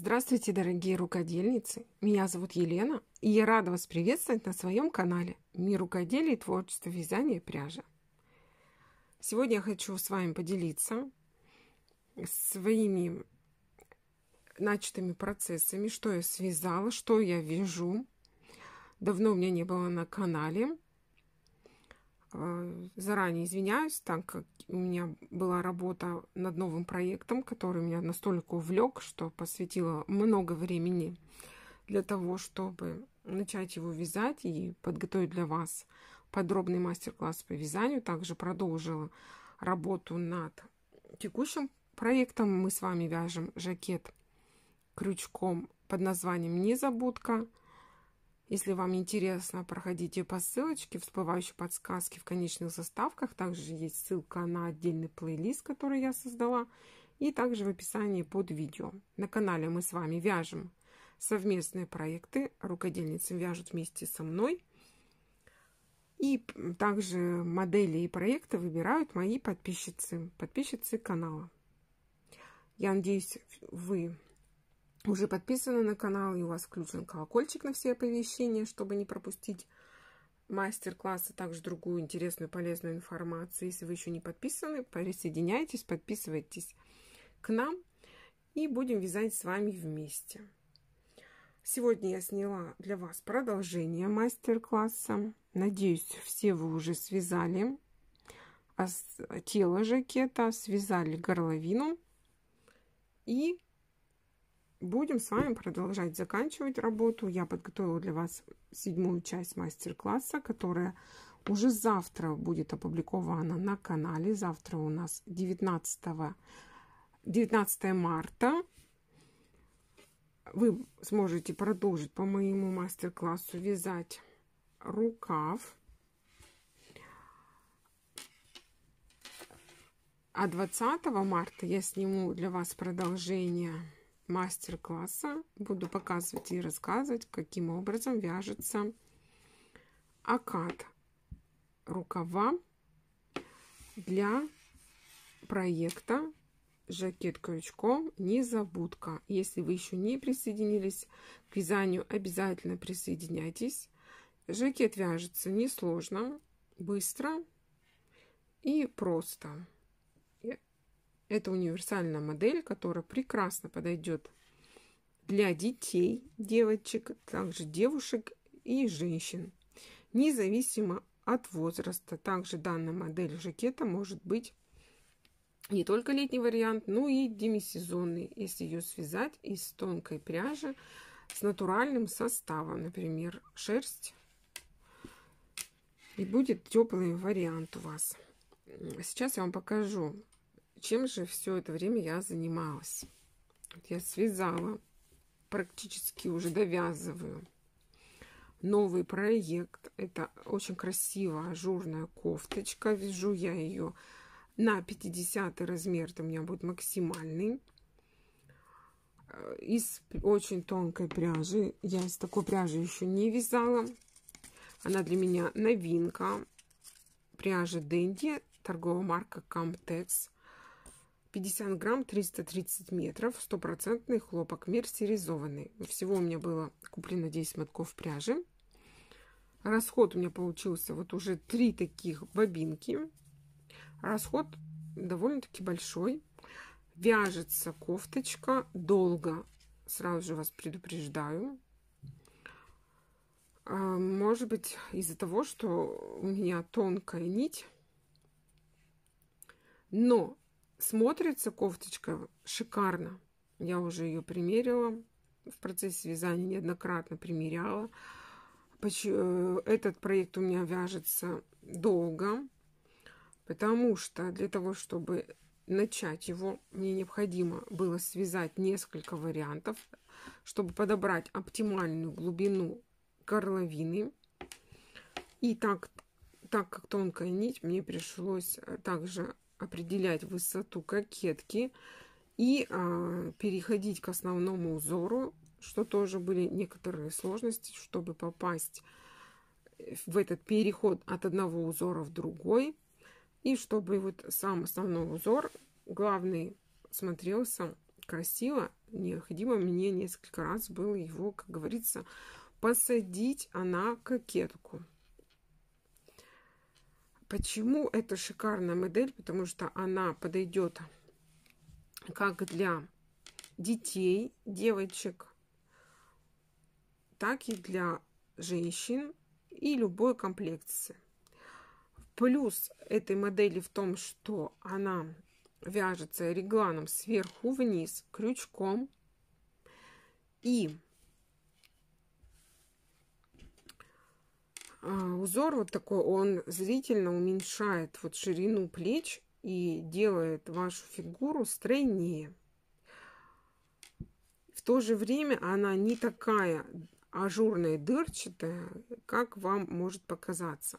Здравствуйте, дорогие рукодельницы! Меня зовут Елена, и я рада вас приветствовать на своем канале «Мир рукоделия и творчество вязания и пряжа». Сегодня я хочу с вами поделиться своими начатыми процессами, что я связала, что я вяжу. Давно у меня не было на канале. Э, заранее извиняюсь, так как у меня была работа над новым проектом, который меня настолько увлек, что посвятила много времени для того, чтобы начать его вязать и подготовить для вас подробный мастер-класс по вязанию. Также продолжила работу над текущим проектом. Мы с вами вяжем жакет крючком под названием «Незабудка». Если вам интересно, проходите по ссылочке, всплывающей подсказки в конечных заставках. Также есть ссылка на отдельный плейлист, который я создала. И также в описании под видео. На канале мы с вами вяжем совместные проекты. Рукодельницы вяжут вместе со мной. И также модели и проекты выбирают мои подписчицы, подписчицы канала. Я надеюсь, вы уже подписаны на канал и у вас включен колокольчик на все оповещения, чтобы не пропустить мастер классы также другую интересную полезную информацию. Если вы еще не подписаны, присоединяйтесь, подписывайтесь к нам и будем вязать с вами вместе. Сегодня я сняла для вас продолжение мастер-класса. Надеюсь, все вы уже связали а тело жакета, связали горловину и будем с вами продолжать заканчивать работу. Я подготовила для вас седьмую часть мастер-класса, которая уже завтра будет опубликована на канале. Завтра у нас 19, 19 марта. Вы сможете продолжить по моему мастер-классу вязать рукав. А 20 марта я сниму для вас продолжение мастер-класса буду показывать и рассказывать, каким образом вяжется акад рукава для проекта жакет крючком незабудка. Если вы еще не присоединились к вязанию, обязательно присоединяйтесь. Жакет вяжется несложно, быстро и просто. Это универсальная модель, которая прекрасно подойдет для детей, девочек, также девушек и женщин. Независимо от возраста. Также данная модель жакета может быть не только летний вариант, но и демисезонный, если ее связать из тонкой пряжи с натуральным составом, например, шерсть. И будет теплый вариант у вас. Сейчас я вам покажу чем же все это время я занималась? я связала, практически уже довязываю новый проект. Это очень красивая ажурная кофточка. Вяжу я ее на 50 размер, это у меня будет максимальный. Э, из очень тонкой пряжи. Я из такой пряжи еще не вязала. Она для меня новинка. Пряжа Дэнди, торговая марка Comtex. 50 грамм, 330 метров, стопроцентный хлопок, мерсеризованный. Всего у меня было куплено 10 мотков пряжи. Расход у меня получился вот уже три таких бобинки. Расход довольно-таки большой. Вяжется кофточка долго. Сразу же вас предупреждаю. А, может быть, из-за того, что у меня тонкая нить. Но Смотрится кофточка шикарно. Я уже ее примерила в процессе вязания, неоднократно примеряла. Э, этот проект у меня вяжется долго, потому что для того, чтобы начать его, мне необходимо было связать несколько вариантов, чтобы подобрать оптимальную глубину горловины. И так, так как тонкая нить, мне пришлось э, также определять высоту кокетки и а, переходить к основному узору, что тоже были некоторые сложности, чтобы попасть э, в этот переход от одного узора в другой. И чтобы вот сам основной узор, главный, смотрелся красиво, необходимо мне несколько раз было его, как говорится, посадить она а, кокетку. Почему это шикарная модель? Потому что она подойдет как для детей, девочек, так и для женщин и любой комплекции. Плюс этой модели в том, что она вяжется регланом сверху вниз крючком. И А, узор вот такой, он зрительно уменьшает вот ширину плеч и делает вашу фигуру стройнее. В то же время она не такая ажурная и дырчатая, как вам может показаться.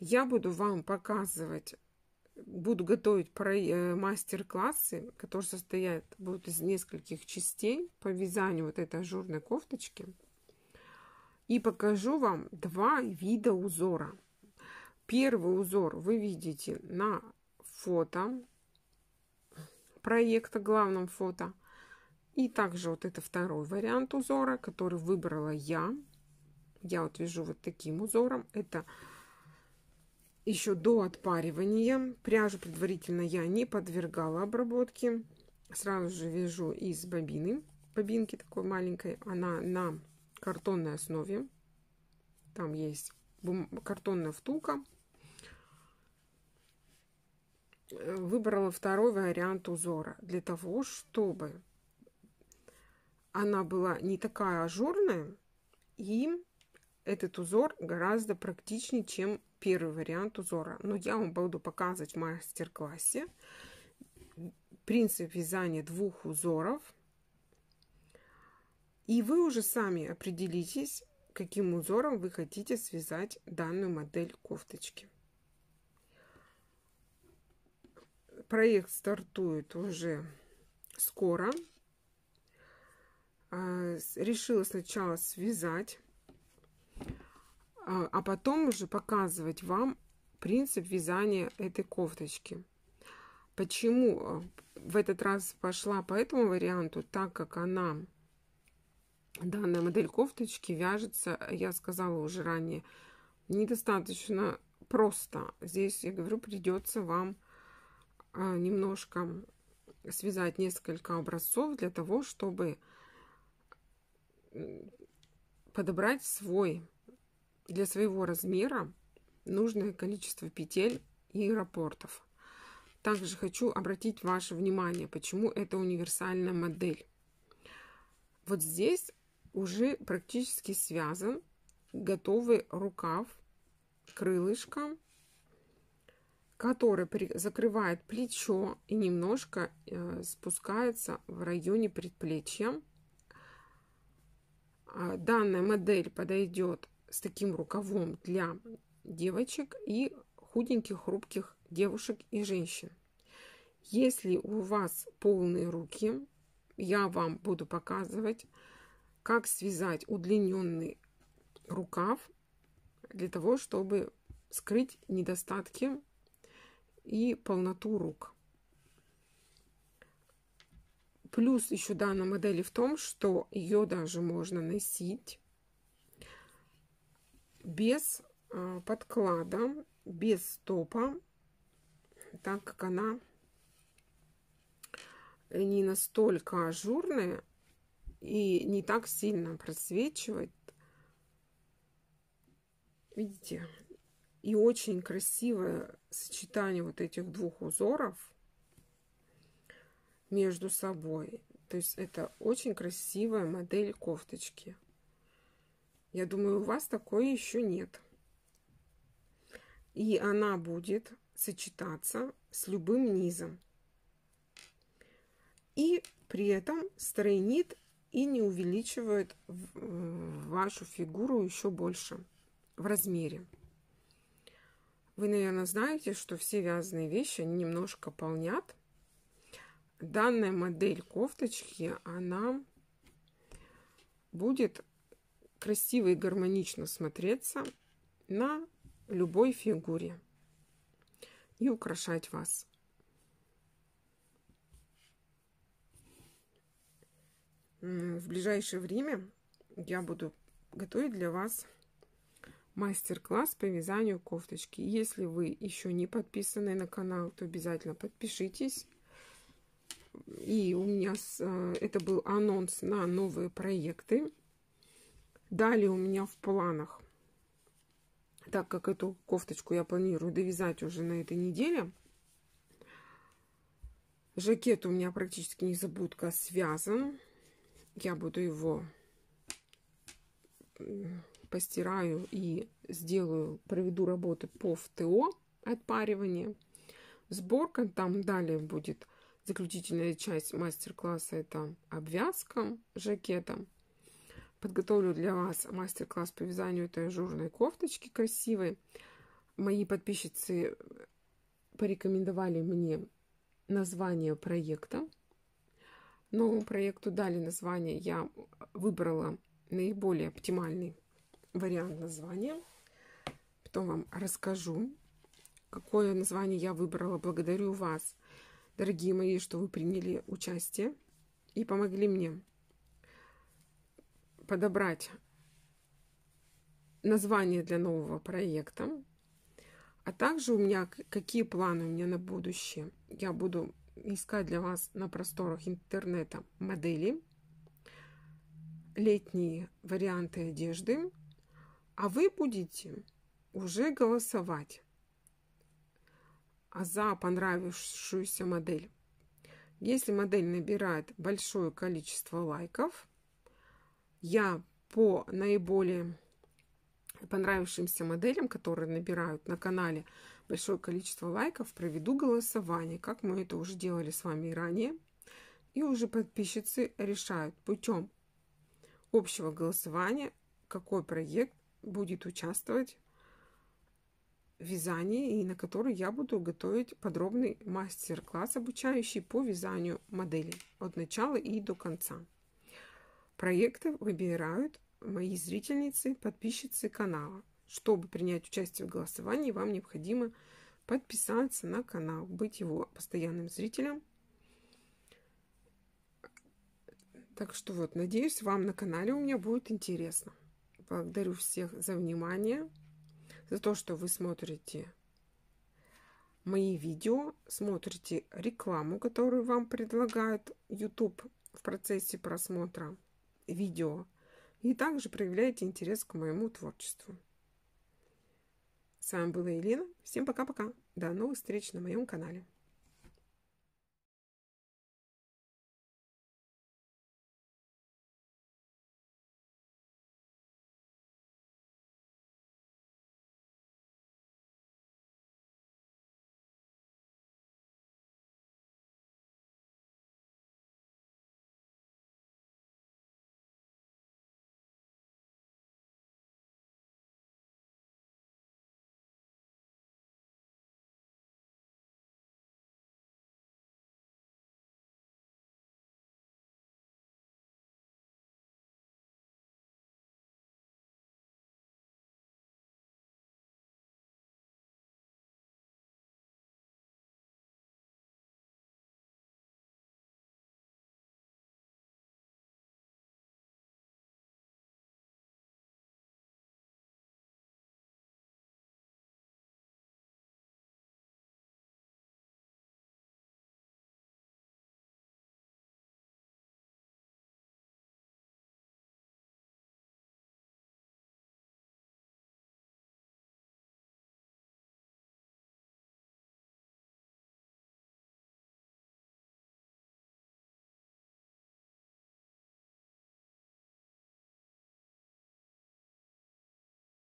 Я буду вам показывать, буду готовить э, мастер-классы, которые состоят будут из нескольких частей по вязанию вот этой ажурной кофточки и покажу вам два вида узора. Первый узор вы видите на фото проекта, главном фото. И также вот это второй вариант узора, который выбрала я. Я вот вяжу вот таким узором. Это еще до отпаривания. Пряжу предварительно я не подвергала обработке. Сразу же вяжу из бобины. Бобинки такой маленькой. Она на картонной основе. Там есть картонная втулка. Э, выбрала второй вариант узора для того, чтобы она была не такая ажурная, и этот узор гораздо практичнее, чем первый вариант узора. Но я вам буду показывать в мастер-классе принцип вязания двух узоров – и вы уже сами определитесь, каким узором вы хотите связать данную модель кофточки. Проект стартует уже скоро. А, решила сначала связать, а, а потом уже показывать вам принцип вязания этой кофточки. Почему а, в этот раз пошла по этому варианту, так как она данная модель кофточки вяжется, я сказала уже ранее, недостаточно просто. Здесь, я говорю, придется вам э, немножко связать несколько образцов для того, чтобы подобрать свой для своего размера нужное количество петель и рапортов. Также хочу обратить ваше внимание, почему это универсальная модель. Вот здесь уже практически связан. Готовый рукав, крылышко, который при, закрывает плечо и немножко э, спускается в районе предплечья. А, данная модель подойдет с таким рукавом для девочек и худеньких, хрупких девушек и женщин. Если у вас полные руки, я вам буду показывать как связать удлиненный рукав для того, чтобы скрыть недостатки и полноту рук. Плюс еще данной модели в том, что ее даже можно носить без а, подклада, без стопа, так как она не настолько ажурная, и не так сильно просвечивает. Видите? И очень красивое сочетание вот этих двух узоров между собой. То есть это очень красивая модель кофточки. Я думаю, у вас такой еще нет. И она будет сочетаться с любым низом. И при этом стрейнит и не увеличивает вашу фигуру еще больше в размере. Вы, наверное, знаете, что все вязаные вещи немножко полнят. Данная модель кофточки, она будет красиво и гармонично смотреться на любой фигуре и украшать вас. в ближайшее время я буду готовить для вас мастер-класс по вязанию кофточки. Если вы еще не подписаны на канал, то обязательно подпишитесь. И у меня с, э, это был анонс на новые проекты. Далее у меня в планах, так как эту кофточку я планирую довязать уже на этой неделе, жакет у меня практически не забудка связан я буду его постираю и сделаю, проведу работы по ФТО, отпаривание. Сборка, там далее будет заключительная часть мастер-класса, это обвязка жакета. Подготовлю для вас мастер-класс по вязанию этой ажурной кофточки красивой. Мои подписчицы порекомендовали мне название проекта Новому проекту дали название. Я выбрала наиболее оптимальный вариант названия. Потом вам расскажу, какое название я выбрала. Благодарю вас, дорогие мои, что вы приняли участие и помогли мне подобрать название для нового проекта. А также у меня какие планы у меня на будущее. Я буду искать для вас на просторах интернета модели, летние варианты одежды, а вы будете уже голосовать за понравившуюся модель. Если модель набирает большое количество лайков, я по наиболее понравившимся моделям, которые набирают на канале большое количество лайков, проведу голосование, как мы это уже делали с вами ранее. И уже подписчицы решают путем общего голосования, какой проект будет участвовать в вязании и на который я буду готовить подробный мастер-класс, обучающий по вязанию модели от начала и до конца. Проекты выбирают мои зрительницы, подписчицы канала. Чтобы принять участие в голосовании, вам необходимо подписаться на канал, быть его постоянным зрителем. Так что вот, надеюсь, вам на канале у меня будет интересно. Благодарю всех за внимание, за то, что вы смотрите мои видео, смотрите рекламу, которую вам предлагает YouTube в процессе просмотра видео, и также проявляете интерес к моему творчеству. С вами была Елена. Всем пока-пока. До новых встреч на моем канале.